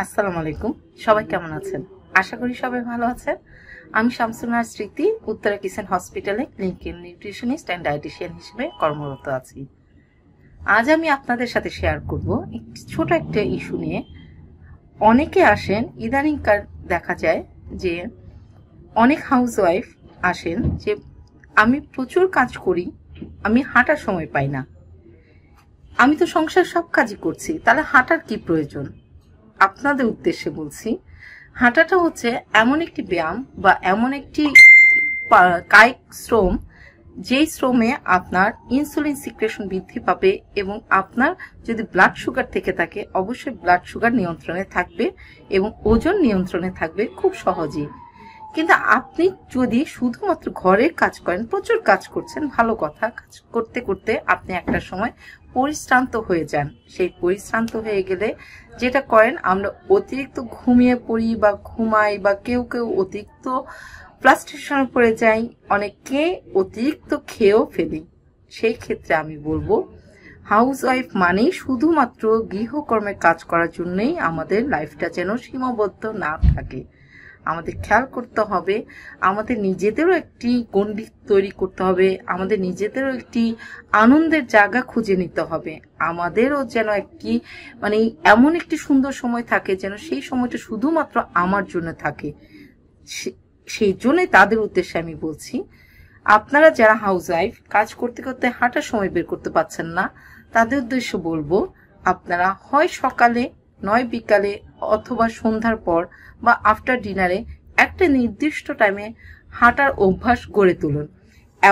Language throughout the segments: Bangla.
আসসালামু আলাইকুম সবাই কেমন আছেন আশা করি সবাই ভালো আছেন আমি শামসুনার স্মৃতি উত্তরা কিষেন হসপিটালে ক্লিনিক্যাল নিউট্রিশনিস্ট অ্যান্ড ডায়েটিশিয়ান হিসেবে কর্মরত আছি আজ আমি আপনাদের সাথে শেয়ার করব একটি ছোট একটা ইস্যু নিয়ে অনেকে আসেন ইদানিংকার দেখা যায় যে অনেক হাউসওয়াইফ আসেন যে আমি প্রচুর কাজ করি আমি হাঁটার সময় পাই না আমি তো সংসার সব কাজই করছি তাহলে হাঁটার কি প্রয়োজন আপনাদের উদ্দেশ্যে বলছি হাঁটাটা হচ্ছে এমন একটি ব্যায়াম বা এমন একটি কায়িক শ্রম যেই শ্রমে আপনার ইনসুলিন সিক্রেশন বৃদ্ধি পাবে এবং আপনার যদি ব্লাড সুগার থেকে থাকে অবশ্যই ব্লাড সুগার নিয়ন্ত্রণে থাকবে এবং ওজন নিয়ন্ত্রণে থাকবে খুব সহজেই কিন্তু আপনি যদি শুধুমাত্র ঘরের কাজ করেন প্রচুর কাজ করছেন ভালো কথা কাজ করতে করতে আপনি একটা সময় পরিশ্রান্ত হয়ে যান সেই পরিশ্রান্ত হয়ে গেলে যেটা করেন আমরা অতিরিক্ত ঘুমিয়ে পড়ি বা ঘুমাই বা কেউ কেউ অতিরিক্ত ফ্লাস্ট্রেশনে পড়ে যাই অনেকে অতিরিক্ত খেয়েও ফেলি সেই ক্ষেত্রে আমি বলবো হাউসওয়াইফ মানে শুধুমাত্র গৃহকর্মে কাজ করার জন্যই আমাদের লাইফটা যেন সীমাবদ্ধ না থাকে আমাদের খেয়াল করতে হবে আমাদের নিজেদেরও একটি গণ্ডি তৈরি করতে হবে আমাদের নিজেদেরও একটি আনন্দের জায়গা খুঁজে নিতে হবে আমাদেরও যেন একটি মানে এমন একটি সুন্দর সময় থাকে যেন সেই সময়টা শুধুমাত্র আমার জন্য থাকে সেই জন্যই তাদের উদ্দেশ্যে আমি বলছি আপনারা যারা হাউস ওয়াইফ কাজ করতে করতে হাঁটার সময় বের করতে পারছেন না তাদের উদ্দেশ্য বলবো আপনারা হয় সকালে নয় বিকালে অথবা সন্ধ্যার পর বা আফটার ডিনারে একটা নির্দিষ্ট টাইমে হাঁটার অভ্যাস গড়ে তুলুন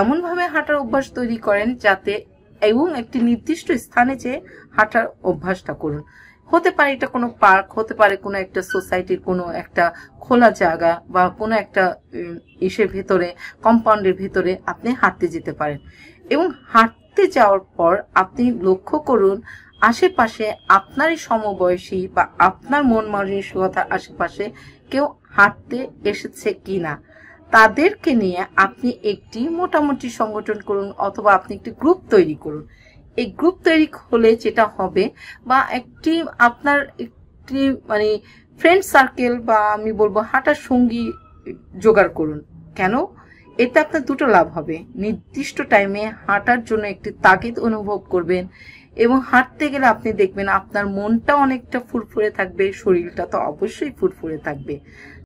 এমনভাবে হাঁটার অভ্যাস তৈরি করেন যাতে এবং একটি নির্দিষ্ট স্থানে যেয়ে হাঁটার অভ্যাসটা করুন হতে পারে এটা কোনো পার্ক হতে পারে কোনো একটা সোসাইটির কোনো একটা খোলা জায়গা বা কোনো একটা ইসের ভেতরে কম্পাউন্ডের ভেতরে আপনি হাঁটতে যেতে পারেন এবং হাঁটতে যাওয়ার পর আপনি লক্ষ্য করুন আশেপাশে আপনারই সমবয়সী বা আপনার মন মানসিকতার আশেপাশে কেউ হাঁটতে এসেছে কি না তাদেরকে নিয়ে আপনি একটি মোটামুটি সংগঠন করুন অথবা আপনি একটি গ্রুপ তৈরি করুন এই গ্রুপ তৈরি হলে যেটা হবে বা একটি আপনার একটি মানে ফ্রেন্ড সার্কেল বা আমি বলবো হাঁটার সঙ্গী জোগাড় করুন কেন এতে আপনার দুটো লাভ হবে নির্দিষ্ট টাইমে হাঁটার জন্য একটি তাগিদ অনুভব করবেন এবং হাঁটতে গেলে আপনি দেখবেন আপনার মনটা অনেকটা ফুরফুরে থাকবে শরীরটা তো অবশ্যই ফুরফুরে থাকবে